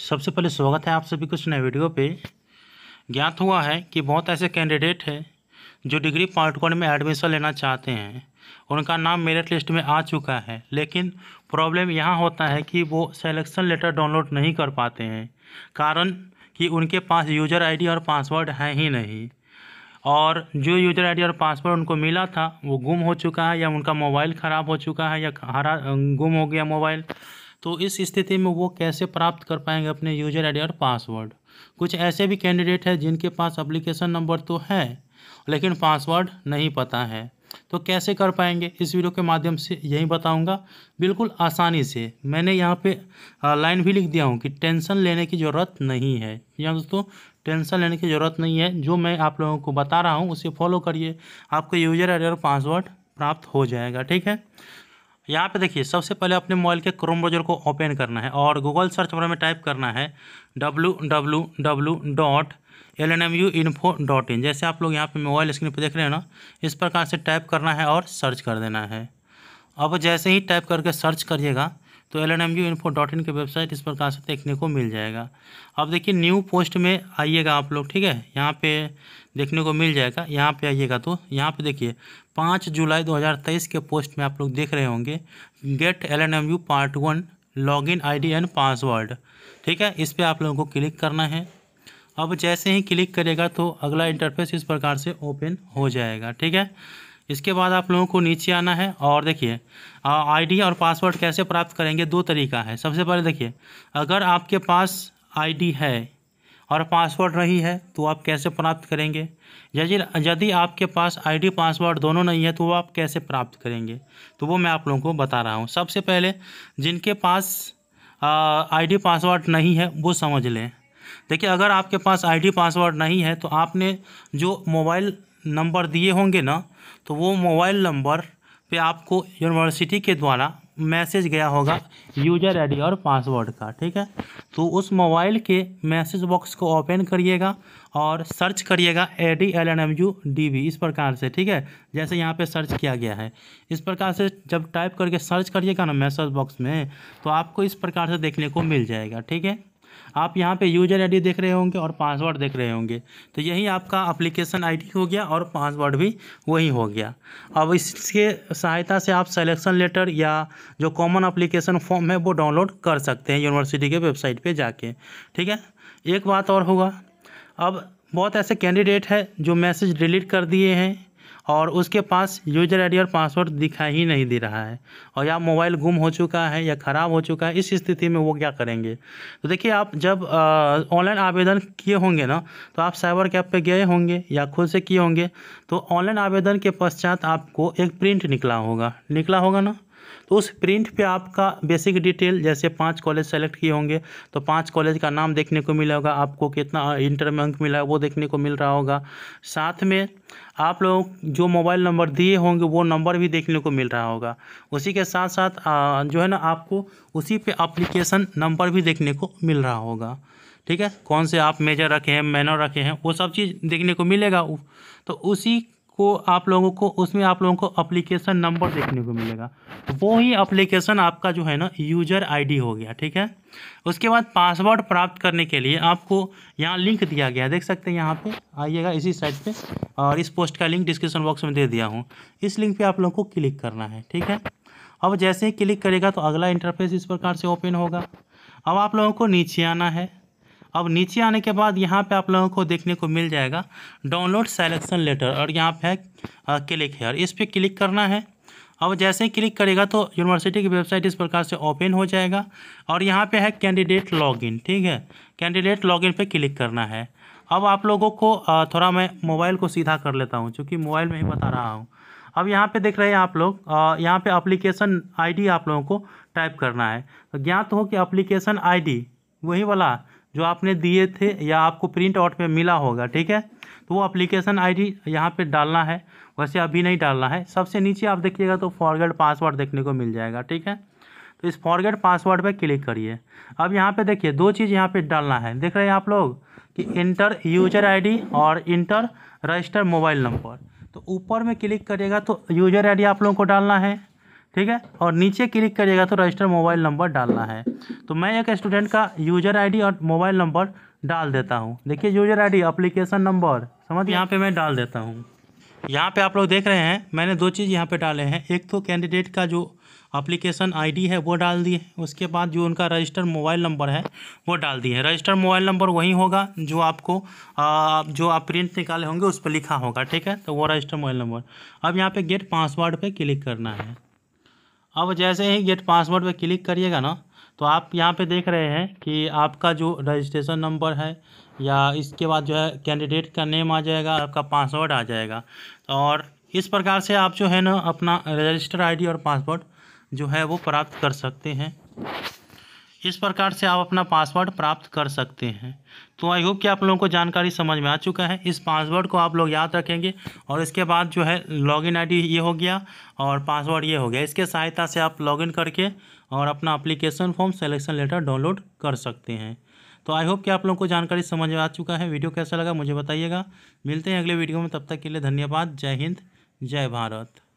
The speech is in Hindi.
सबसे पहले स्वागत है आप सभी कुछ नए वीडियो पे ज्ञात हुआ है कि बहुत ऐसे कैंडिडेट हैं जो डिग्री पार्ट वन में एडमिशन लेना चाहते हैं उनका नाम मेरिट लिस्ट में आ चुका है लेकिन प्रॉब्लम यहाँ होता है कि वो सेलेक्शन लेटर डाउनलोड नहीं कर पाते हैं कारण कि उनके पास यूज़र आई और पासवर्ड है ही नहीं और जो यूज़र आईडी और पासवर्ड उनको मिला था वो गुम हो चुका है या उनका मोबाइल ख़राब हो चुका है या हरा गुम हो गया मोबाइल तो इस स्थिति में वो कैसे प्राप्त कर पाएंगे अपने यूजर आई और पासवर्ड कुछ ऐसे भी कैंडिडेट हैं जिनके पास अप्लीकेशन नंबर तो है लेकिन पासवर्ड नहीं पता है तो कैसे कर पाएंगे इस वीडियो के माध्यम से यही बताऊंगा बिल्कुल आसानी से मैंने यहाँ पे लाइन भी लिख दिया हूँ कि टेंशन लेने की ज़रूरत नहीं है या दोस्तों टेंशन लेने की ज़रूरत नहीं है जो मैं आप लोगों को बता रहा हूँ उसे फॉलो करिए आपके यूजर आई और पासवर्ड प्राप्त हो जाएगा ठीक है यहाँ पे देखिए सबसे पहले अपने मोबाइल के क्रोम ब्राउजर को ओपन करना है और गूगल सर्च बार में टाइप करना है W W W dot L N M U info dot in जैसे आप लोग यहाँ पे मोबाइल स्क्रीन पे देख रहे हैं ना इस प्रकार से टाइप करना है और सर्च कर देना है अब जैसे ही टाइप करके सर्च करिएगा तो L N M U info dot in की वेबसाइट इस प्रकार से देखने को मिल जाएगा अब देखिए न्यू पोस्ट में आइएगा आप लोग ठीक है यहाँ पे देखने को मिल जाएगा यहाँ पे आइएगा तो यहाँ पे देखिए पाँच जुलाई 2023 के पोस्ट में आप लोग देख रहे होंगे get L N M U part one log in I D and password ठीक है इस पर आप लोगों को क्लिक करना है अब जैसे ही क्लिक करेगा तो अगला इंटरफेस इस प्रकार से ओपन हो जाएगा ठीक है इसके बाद आप लोगों को नीचे आना है और देखिए आईडी और पासवर्ड कैसे प्राप्त करेंगे दो तरीका है सबसे पहले देखिए अगर आपके पास आईडी है और पासवर्ड नहीं है तो आप कैसे प्राप्त करेंगे यदि यदि आपके पास आईडी पासवर्ड दोनों नहीं है तो वो आप कैसे प्राप्त करेंगे तो वो मैं आप लोगों को बता रहा हूँ सबसे पहले जिनके पास आई पासवर्ड नहीं है वो समझ लें देखिए अगर आपके पास आईडी पासवर्ड नहीं है तो आपने जो मोबाइल नंबर दिए होंगे ना तो वो मोबाइल नंबर पे आपको यूनिवर्सिटी के द्वारा मैसेज गया होगा यूजर आईडी और पासवर्ड का ठीक है तो उस मोबाइल के मैसेज बॉक्स को ओपन करिएगा और सर्च करिएगा A D L N M U D B इस प्रकार से ठीक है जैसे यहाँ पे सर्च किया गया है इस प्रकार से जब टाइप करके सर्च करिएगा ना मैसेज बॉक्स में तो आपको इस प्रकार से देखने को मिल जाएगा ठीक है आप यहाँ पे यूजर आईडी देख रहे होंगे और पासवर्ड देख रहे होंगे तो यही आपका अप्लीकेशन आईडी हो गया और पासवर्ड भी वही हो गया अब इसके सहायता से आप सेलेक्शन लेटर या जो कॉमन अप्लीकेशन फॉर्म है वो डाउनलोड कर सकते हैं यूनिवर्सिटी के वेबसाइट पर जाके ठीक है एक बात और होगा अब बहुत ऐसे कैंडिडेट है जो मैसेज डिलीट कर दिए हैं और उसके पास यूजर आईडी और पासवर्ड दिखाई ही नहीं दे रहा है और या मोबाइल गुम हो चुका है या ख़राब हो चुका है इस स्थिति में वो क्या करेंगे तो देखिए आप जब ऑनलाइन आवेदन किए होंगे ना तो आप साइबर कैब पे गए होंगे या खुद से किए होंगे तो ऑनलाइन आवेदन के पश्चात आपको एक प्रिंट निकला होगा निकला होगा ना तो उस प्रिंट पे आपका बेसिक डिटेल जैसे पांच कॉलेज सेलेक्ट किए होंगे तो पांच कॉलेज का नाम देखने को मिला होगा आपको कितना इंटर में अंक मिला है वो देखने को मिल रहा होगा साथ में आप लोग जो मोबाइल नंबर दिए होंगे वो नंबर भी देखने को मिल रहा होगा उसी के साथ साथ जो है ना आपको उसी पर अप्लीकेशन नंबर भी देखने को मिल रहा होगा ठीक है कौन से आप मेजर रखे हैं मैनर रखे हैं वो सब चीज़ देखने को मिलेगा तो उसी को आप लोगों को उसमें आप लोगों को अप्लीकेशन नंबर देखने को मिलेगा वो ही अप्लीकेशन आपका जो है ना यूजर आईडी हो गया ठीक है उसके बाद पासवर्ड प्राप्त करने के लिए आपको यहाँ लिंक दिया गया देख सकते हैं यहाँ पे आइएगा इसी साइट पे और इस पोस्ट का लिंक डिस्क्रिप्शन बॉक्स में दे दिया हूँ इस लिंक पे आप लोगों को क्लिक करना है ठीक है अब जैसे ही क्लिक करेगा तो अगला इंटरफेस इस प्रकार से ओपन होगा अब आप लोगों को नीचे आना है अब नीचे आने के बाद यहाँ पे आप लोगों को देखने को मिल जाएगा डाउनलोड सेलेक्शन लेटर और यहाँ पे है क्लिक हेयर इस पर क्लिक करना है अब जैसे ही क्लिक करेगा तो यूनिवर्सिटी की वेबसाइट इस प्रकार से ओपन हो जाएगा और यहाँ पे है कैंडिडेट लॉगिन ठीक है कैंडिडेट लॉगिन पे क्लिक करना है अब आप लोगों को थोड़ा मैं मोबाइल को सीधा कर लेता हूँ चूँकि मोबाइल में ही बता रहा हूँ अब यहाँ पे देख रहे हैं आप लोग यहाँ पे अप्लीकेशन आई आप लोगों को टाइप करना है तो ज्ञात हो कि अप्लीकेशन आई वही वाला जो आपने दिए थे या आपको प्रिंट आउट में मिला होगा ठीक है तो वो अप्लीकेशन आई डी यहाँ पर डालना है वैसे अभी नहीं डालना है सबसे नीचे आप देखिएगा तो फॉरगेड पासवर्ड देखने को मिल जाएगा ठीक है तो इस फॉरगेड पासवर्ड पर क्लिक करिए अब यहाँ पर देखिए दो चीज़ यहाँ पर डालना है देख रहे हैं आप लोग कि इंटर यूजर आईडी और इंटर रजिस्टर मोबाइल नंबर तो ऊपर में क्लिक करिएगा तो यूजर आईडी आप लोगों को डालना है ठीक है और नीचे क्लिक करिएगा तो रजिस्टर मोबाइल नंबर डालना है तो मैं एक स्टूडेंट का यूजर आईडी और मोबाइल नंबर डाल देता हूँ देखिए यूजर आईडी एप्लीकेशन नंबर समझ यहाँ पे मैं डाल देता हूँ यहाँ पे आप लोग देख रहे हैं मैंने दो चीज़ यहाँ पे डाले हैं एक तो कैंडिडेट का जो अप्लीकेशन आईडी है वो डाल दिए उसके बाद जो उनका रजिस्टर मोबाइल नंबर है वो डाल दिए रजिस्टर मोबाइल नंबर वही होगा जो आपको आ, जो आप प्रिंट निकाले होंगे उस पर लिखा होगा ठीक है तो वो रजिस्टर मोबाइल नंबर अब यहाँ पर गेट पासवर्ड पर क्लिक करना है अब जैसे ही गेट पासवर्ड पर क्लिक करिएगा ना तो आप यहाँ पे देख रहे हैं कि आपका जो रजिस्ट्रेशन नंबर है या इसके बाद जो है कैंडिडेट का नेम आ जाएगा आपका पासवर्ड आ जाएगा और इस प्रकार से आप जो है ना अपना रजिस्टर आईडी और पासवर्ड जो है वो प्राप्त कर सकते हैं इस प्रकार से आप अपना पासवर्ड प्राप्त कर सकते हैं तो आई होप कि आप लोगों को जानकारी समझ में आ चुका है इस पासवर्ड को आप लोग याद रखेंगे और इसके बाद जो है लॉगिन आईडी ये हो गया और पासवर्ड ये हो गया इसके सहायता से आप लॉगिन करके और अपना application form selection letter download कर सकते हैं तो आई होप कि आप लोगों को जानकारी समझ में आ चुका है वीडियो कैसा लगा मुझे बताइएगा मिलते हैं अगले वीडियो में तब तक के लिए धन्यवाद जय हिंद जय भारत